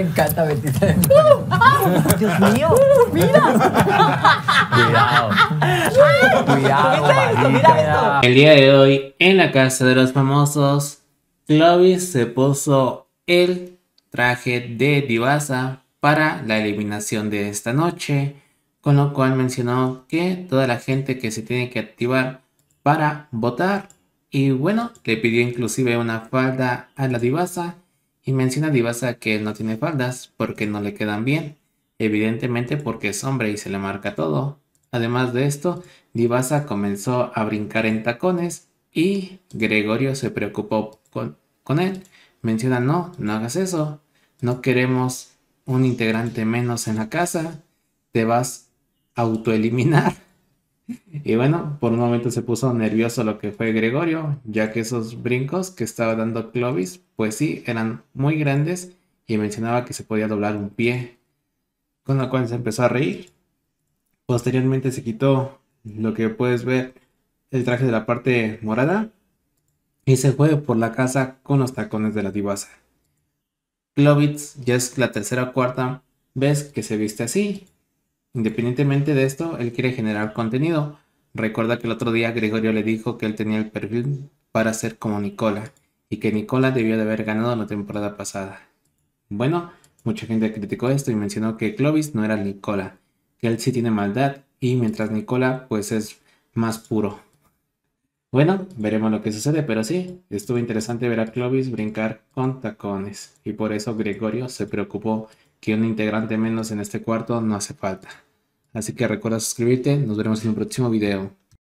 encanta 23. Dios mío. Cuidado. El día de hoy, en la casa de los famosos, Clovis se puso el traje de divasa para la eliminación de esta noche, con lo cual mencionó que toda la gente que se tiene que activar para votar y bueno, le pidió inclusive una falda a la divasa y menciona a Divasa que él no tiene faldas porque no le quedan bien, evidentemente porque es hombre y se le marca todo. Además de esto, Divasa comenzó a brincar en tacones y Gregorio se preocupó con, con él. Menciona, no, no hagas eso, no queremos un integrante menos en la casa, te vas a autoeliminar. Y bueno, por un momento se puso nervioso lo que fue Gregorio, ya que esos brincos que estaba dando Clovis, pues sí, eran muy grandes y mencionaba que se podía doblar un pie, con lo cual se empezó a reír. Posteriormente se quitó lo que puedes ver el traje de la parte morada y se fue por la casa con los tacones de la divasa. Clovis ya es la tercera o cuarta vez que se viste así Independientemente de esto, él quiere generar contenido. Recuerda que el otro día Gregorio le dijo que él tenía el perfil para ser como Nicola y que Nicola debió de haber ganado la temporada pasada. Bueno, mucha gente criticó esto y mencionó que Clovis no era Nicola, que él sí tiene maldad y mientras Nicola pues es más puro. Bueno, veremos lo que sucede, pero sí, estuvo interesante ver a Clovis brincar con tacones y por eso Gregorio se preocupó que un integrante menos en este cuarto no hace falta. Así que recuerda suscribirte, nos veremos en un próximo video.